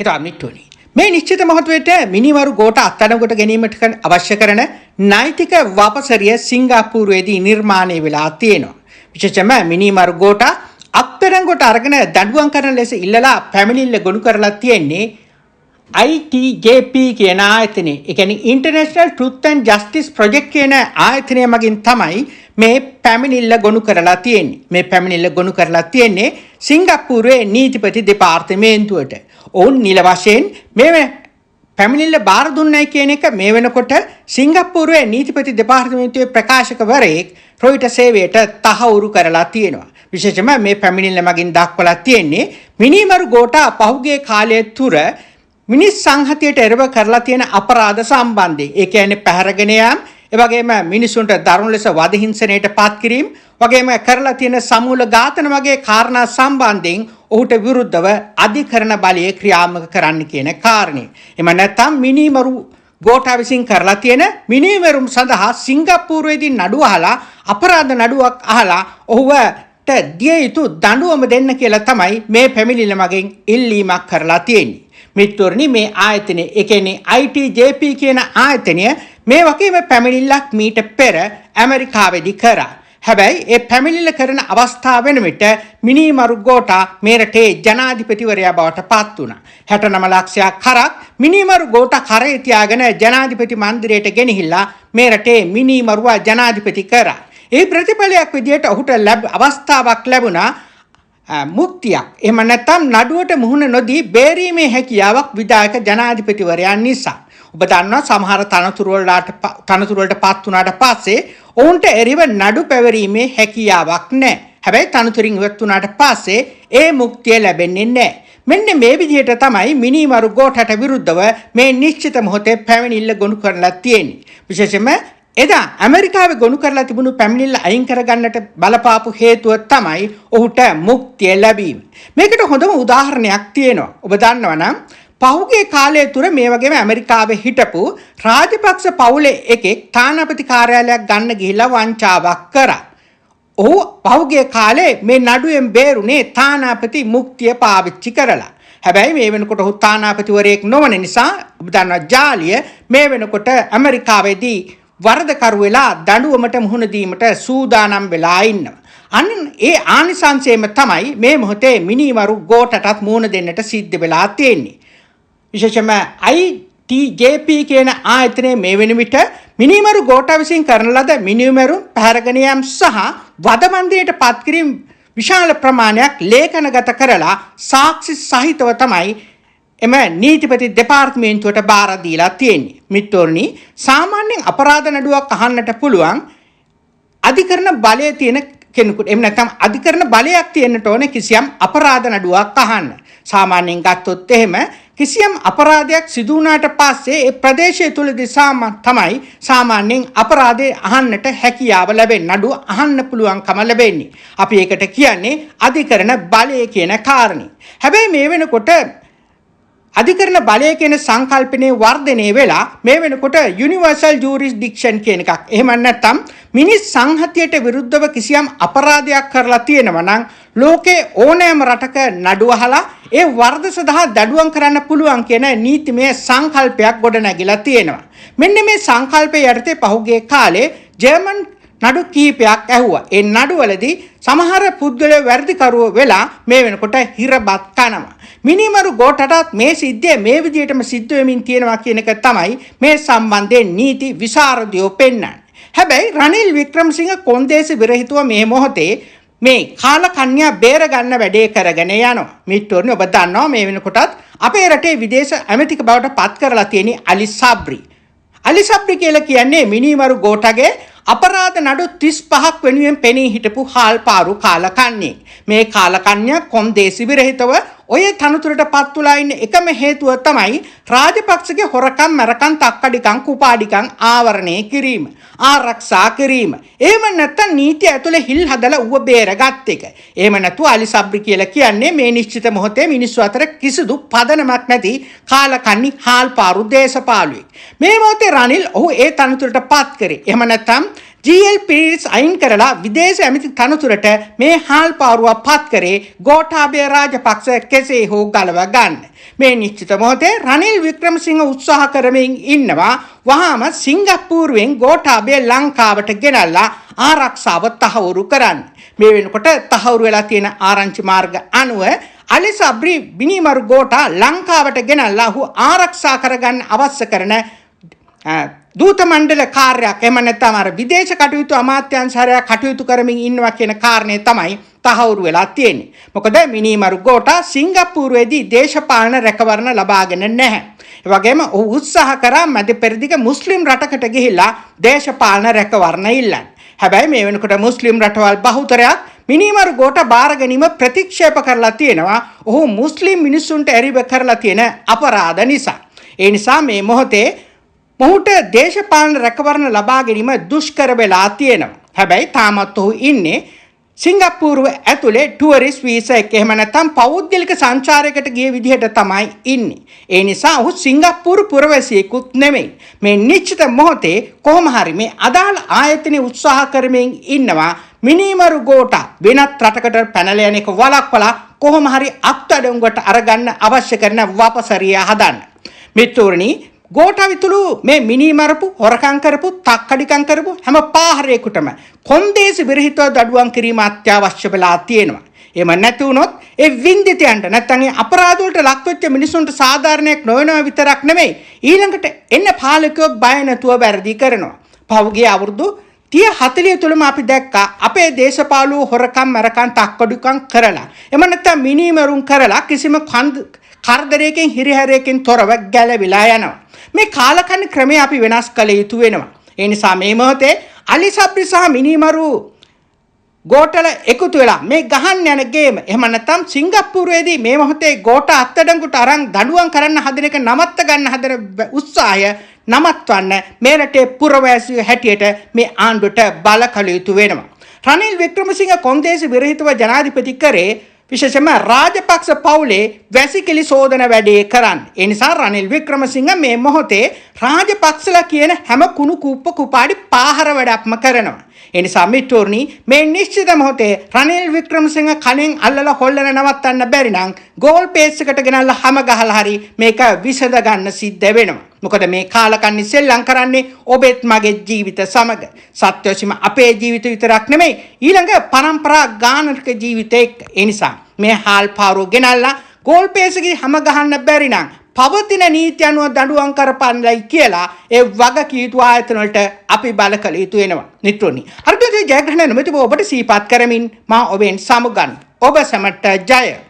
හිතාමිට්ටුවනි. මේ නිශ්චිත මහත්වයට මිනිවරු ගෝට අත්තනකොට ගැනීමට අවශ්‍ය කරන නෛතික වපසරිය සිංගාපූරුවේදී නිර්මාණය වෙලා තියෙනවා. විශෂම මිනිමරු ගෝට අත්තරංගොට අරගෙන දඩුවන් කරන ලෙස ඉල්ලලා පැමිණිල්ල ගොඩු කරලා තියෙන්නේ ITJP කියන ආයතනය එකනි ඉන්ටර්නේශනල් ටෘත්තන් ජස්ටිස් ප්‍රජෙක්් කියන ආයතනය මගින් තමයි මේ පැමිණිල්ල ගොනු කරලා තියෙන්නේ. මේ පැමිණිල්ල ගොනු කරලා තියෙන්නේ සිංගප්පූරුවේ නීතිපති දෙපාර්තමේන්තුවට. ඔවුන් නිල වශයෙන් මේ පැමිණිල්ල බාර දුන්නයි කියන එක මේ වෙනකොට සිංගප්පූරුවේ නීතිපති දෙපාර්තමේන්තුවේ ප්‍රකාශකවරයෙක් රොයිට සේවයට තහවුරු කරලා තියෙනවා. විශේෂයෙන්ම මේ පැමිණිල්ල මගින් දක්වලා තියෙන්නේ මිනිමරු ගෝඨා පහුගිය කාලය තුර මිනිස් සංහතියට එරව කරලා තියෙන අපරාධ සම්බන්ධයෙන්. ඒ කියන්නේ පැහැරගෙන යාම් එවගේම මිනිසුන්ට දරුණු ලෙස වදහිංසනයට පත් කිරීම වගේම කරලා තියෙන සමූල ඝාතන වගේ කාරණා සම්බන්ධයෙන් ඔහුට විරුද්ධව අධිකරණ බලය ක්‍රියාත්මක කරන්න කියන කාරණේ. එම නැත්නම් මිනිමරු ගෝඨා විසින් කරලා තියෙන මිනිමරුම් සඳහා සිංගප්පූරුවේදී නඩුව අහලා අපරාධ නඩුවක් අහලා ඔහුට දිය යුතු දඬුවම දෙන්න කියලා තමයි මේ පැමිණිල්ල මගෙන් ඉල්ලීමක් කරලා තියෙන්නේ. මිත්වරණි මේ ආයතනය එකන්නේ ITJP කියන ආයතනය මේ වගේම පැමිණිල්ලක් මීට පෙර ඇමරිකාවේදී කරා. හැබැයි ඒ පැමිණිල්ල කරන අවස්ථාව වෙන විට මිනී මරුගෝටා මේ රටේ ජනාධිපතිවරයා බවට පත් වුණා. 69 ලක්ෂයක් කරක් මිනී මරුගෝටා කරේ තියාගෙන ජනාධිපති මන්දිරයට ගෙනහිල්ලා මේ රටේ මිනී මරුවා ජනාධිපති කරා. ඒ ප්‍රතිඵලයක් විදියට ඔහුට ලැබ අවස්ථාවක් ලැබුණා මුක්තියක් එහෙම නැත්නම් නඩුවට මුහුණ නොදී බේරීමේ හැකියාවක් විධායක ජනාධිපතිවරයන් නිසා ඔබ දන්නවා සමහර තනතුරුවලට තනතුරුවලට පත් වුණාට පස්සේ ඔවුන්ට එරිව නඩු පැවරීමේ හැකියාවක් නැහැ. හැබැයි තනතුරින් ඉවත් වුණාට පස්සේ ඒ මුක්තිය ලැබෙන්නේ නැහැ. මෙන්න මේ විදිහට තමයි මිනිමරු ගෝඨට විරුද්ධව මේ නිශ්චිත මොහොතේ පැමිණිල්ල ගොනු කරලා තියෙන්නේ. විශේෂයෙන්ම එදා ඇමරිකාවේ ගොනු කරලා තිබුණු පැමිණිල්ල අයින් කරගන්නට බලපාපු හේතුව තමයි ඔහුට මුක්තිය ලැබීම. මේකට හොඳම උදාහරණයක් තියෙනවා. ඔබ දන්නවනම් පහුගේ කාලය තුර මේ වගේම ඇමරිකාවේ හිටපු රාජපක්ෂ පවුලේ එකෙක් තානාපති කාර්යාලයක් ගන්න ගිහිලා වංචාවක් කරා. ඔහු පහුගේ කාලේ මේ නඩුවෙන් බේරුණේ තානාපති මුක්තිය පාවිච්චි කරලා. හැබැයි මේ වෙනකොට ඔහු තානාපතිවරයෙක් නොවන නිසා ඔබ දන්නවා ජාලිය මේ වෙනකොට ඇමරිකාවේදී වරදකරු වෙලා දඬුවමට මුහුණ දීමට සූදානම් වෙලා ඉන්නවා. අන්න ඒ ආනිසංශයම තමයි මේ මොහොතේ මිනිමරු ගෝටටත් මූණ දෙන්නට සිද්ධ වෙලා තියෙන්නේ. විශේෂම ITJP කියන ආයතනය මේ වෙන විට මිනිමරු ගෝඨා විසින් කරන ලද මිනිමරු පැහැරගැනීම් සහ වදමන්දියට පත්කිරීම විශාල ප්‍රමාණයක් ලේඛනගත කරලා සාක්ෂි සහිතව තමයි එම නීතිපති දෙපාර්තමේන්තුවට බාර දීලා තියෙන්නේ. මිත්‍රෝනි සාමාන්‍යයෙන් අපරාධ නඩුවක් අහන්නට පුළුවන් අධිකරණ බලය තියෙන කෙනෙකුට එම නැත්නම් අධිකරණ බලයක් තියෙන්නට ඕන කිසියම් අපරාධ නඩුවක් අහන්න. සාමාන්‍යයෙන් ගත්තොත් එහෙම කිසියම් අපරාධයක් සිදු වුණාට පස්සේ ඒ ප්‍රදේශය තුලදී සාම තමයි සාමාන්‍යයෙන් අපරාධේ අහන්නට හැකියාව ලැබෙන්නේ නඩුව අහන්න පුළුවන්කම ලැබෙන්නේ. අපි ඒකට කියන්නේ අධිකරණ බලය කියන කාරණේ. හැබැයි මේ වෙනකොට අධිකරණ බලය කියන සංකල්පනේ වර්ධනය වෙලා මේ වෙනකොට යුනිවර්සල් ජූරිස්ඩික්ෂන් කියන එකක්. එහෙම නැත්නම් මිනිස් සංහතියට විරුද්ධව කිසියම් අපරාධයක් කරලා තියෙනවා නම් ලෝකේ ඕනෑම රටක නඩුවහලා ඒ වර්ධ සඳහා දඩුවම් කරන්න පුළුවන් කියන නීතිමය සංකල්පයක් ගොඩනැගිලා තියෙනවා. මෙන්න මේ සංකල්පය යටතේ පහුගිය කාලේ ජර්මන් නඩු කීපයක් ඇහුවා. ඒ නඩුවලදී සමහර පුද්ගලයෝ වැඩිකරුවෝ වෙලා මේ වෙනකොට හිරබත් කනවා. මිනිමරු ගෝටටත් මේ සිද්ධිය මේ විදිහටම සිද්ධ වෙමින් තියෙනවා කියන එක තමයි මේ සම්බන්ධයෙන් නීති විශාරදයෝ පෙන්වන්නේ. හැබැයි රනිල් වික්‍රමසිංහ කොන්දේසි විරහිතුව මේ මොහොතේ මේ කාල කන්‍යා බේර ගන්න වැඩේ කරගෙන යනවා. මිට්ටෝර්නි ඔබ දන්නවා මේ වෙනකොටත් අපේ රටේ විදේශ ඇමතික බවට පත් කරලා තියෙන අලි සබ්රි. අලි සබ්රි කියලා කියන්නේ මිනිමරු ගෝඨගේ අපරාධ නඩු 35ක් වෙනුවෙන් පෙනී හිටපු හාල්පාරු කාලකන්ණියෙක්. මේ කාලකන්‍යා කොන්දේසි විරහිතව ඔය තනතුරට පත් වෙලා ඉන්න එකම හේතුව තමයි රාජපක්ෂගේ හොරකම් මරකම් තක්කඩිකම් කුපාඩිකම් ආවරණය කිරීම ආරක්ෂා කිරීම. එහෙම නැත්නම් නීතිය ඇතුලේ හිල් හදලා ඌව බේරගත් එක. එහෙම නැතුව අලි සබ්රි කියලා කියන්නේ මේ නිශ්චිත මොහොතේ මිනිස්සු අතර කිසිදු පදනමක් නැති කාලකන්ණි හාල්පාරු දේශපාලුවෙක්. මේ මොහොතේ රනිල් ඔහු ඒ තනතුරට පත් කරේ. එහෙම නැත්නම් ජීල් පිරිස් අයින් කරලා විදේශ ඇමති තනතුරට මේ හාල් පාරුවක් පත් කරේ ගෝඨාභය රාජපක්ෂ කෙසේ හෝ ගලව ගන්න. මේ නිශ්චිත මොහොතේ රනිල් වික්‍රමසිංහ උත්සාහ කරමින් ඉන්නවා වහාම සිංගප්පූරුවෙන් ගෝඨාභය ලංකාවට ගෙනල්ලා ආරක්ෂාව තහවුරු කරන්න. මේ වෙනකොට තහවුරු වෙලා තියෙන ආරංචි මාර්ග අනුව අලිස් අබ්‍රි බිනිමරු ගෝඨා ලංකාවට ගෙනල්ලා ඔහු ආරක්ෂා කරගන්න අවශ්‍ය කරන දූත මණ්ඩල කාර්යයක් එම නැත්නම් අර විදේශ කටයුතු අමාත්‍යාංශාරය කටයුතු කරමින් ඉන්නවා කියන කාරණේ තමයි තහවුරු වෙලා තියෙන්නේ. මොකද මිනිමරු ගෝටා සිංගප්පූරුවේදී දේශපාලන රැකවරණ ලබාගෙන නැහැ. ඒ වගේම ඔහු උත්සාහ කරා මැද පෙරදිග මුස්ලිම් රටකට ගිහිලා දේශපාලන රැකවරණ ඉල්ලන්න. හැබැයි මේ වෙනකොට මුස්ලිම් රටවල් බහුතරයක් මිනිමරු ගෝට බාර ගැනීම ප්‍රතික්ෂේප කරලා තියෙනවා. ඔහු මුස්ලිම් මිනිසුන්ට ඇරිබ කරලා තියෙන අපරාධ නිසා. ඒ නිසා මේ මොහොතේ මොහුට දේශපාලන රැකවරණ ලබා ගැනීම දුෂ්කර වෙලා තියෙනවා. හැබැයි තාමත් ඔහු ඉන්නේ සිංගප්පූරුව ඇතුලේ ටුවරිස් වීසා එක එහෙම නැත්නම් පෞද්ගලික සංචාරයකට ගිය විදිහට තමයි ඉන්නේ. ඒ නිසා ඔහු සිංගප්පූරු පුරවැසියෙකුත් නෙමෙයි. මේ නිශ්චිත මොහොතේ කොහොම හරි මේ අදාළ ආයතනයේ උත්සාහ කරමින් ඉන්නවා මිනිමරු ගෝටා වෙනත් රටකට පැනලා යන එක වළක්වලා කොහොම හරි අත්අඩංගුවට අරගන්න අවශ්‍ය කරන වපසරිය හදන්න. මිතුරනි ගෝඨවිතුළු මේ මිනිමරපු හොරකම් කරපු තක්කඩිකම් කරපු හැම පාහරයෙකුටම කොන්දේසි විරහිතව දඩුවම් කිරීම අත්‍යවශ්‍ය වෙලා තියෙනවා. එහෙම නැති වුණොත් ඒ වින්දිතයන්ට නැත්නම් ඒ අපරාධ වලට ලක්වෙච්ච මිනිසුන්ට සාධාරණයක් නොවනවා විතරක් නෙමෙයි ඊළඟට එන්න පාලකයෝ බය නැතුව වැඩි කරනවා. පහුගිය අවුරුදු 30 40 තුලම අපි දැක්කා අපේ දේශපාලුවෝ හොරකම් මරකම් තක්කඩුකම් කරලා. එහෙම නැත්නම් මිනිමරුන් කරලා කිසිම කන්ද කරදරයකින් හිරිහැරයකින් තොරව ගැලවිලා යනවා. මේ කාලකන්න ක්‍රමය අපි වෙනස් කළ යුතු වෙනවා. ඒ නිසා මේ මොහොතේ අලි සබ්රි සහ මිනිමරු ගෝටල එකතු වෙලා මේ ගහන්න යන ගේම එහෙම නැත්නම් සිංගප්පූරුවේදී මේ මොහොතේ ගෝට අත්අඩංගුට අරන් දඬුවම් කරන්න හදන එක නවත්ත ගන්න හදන උත්සාහය නවත්වන්න මේ රටේ පුරවැසියෝ හැටියට මේ ආණ්ඩුවට බල කළ යුතු වෙනවා. රනිල් වික්‍රමසිංහ කොන්දේසි විරහිතව ජනාධිපති කරේ විශේෂම රාජපක්ෂ පවුලේ වැසිකිලි සෝදන වැඩේ කරන්න. ඒ නිසා රනිල් වික්‍රමසිංහ මේ මොහොතේ රාජපක්ෂලා කියන හැම කුණු කුප්ප කුපාඩි පාහර වැඩක්ම කරනවා. ඒ නිසා මිතුර්නි මේ නිශ්චිත මොහොතේ රනිල් වික්‍රමසිංහ කණෙන් අල්ලලා හොල්ලන නවත්තන්න බැරි නම් ගෝල් පේස් එකට ගෙනල්ලා හැම ගහලා හරි මේක විසඳ ගන්න සිද්ධ වෙනවා. මොකද මේ කාලකන්ණි සෙල්ලම් කරන්නේ ඔබෙත් මගේ ජීවිත සමග. සත්‍යෝෂිම අපේ ජීවිත විතරක් නෙමෙයි ඊළඟ પરම්පරා ගානක ජීවිතේ එක්ක. ඒ නිසා මේ හාල් පාරුව ගෙනල්ලා ගෝල් පේසකින් හැම ගහන්න බැරි නම් පවතින නීති අනුව දඬුවම් කරපන්නයි කියලා ඒ වගකීම් යුතු ආයතන වලට අපි බල කළ යුතු වෙනවා. මිත්‍රෝනි. අර්ථයේ ජයග්‍රහණ නොමැතිව ඔබට සීපත් කරමින් මා ඔබෙන් සමුගන්. ඔබ සමට ජය.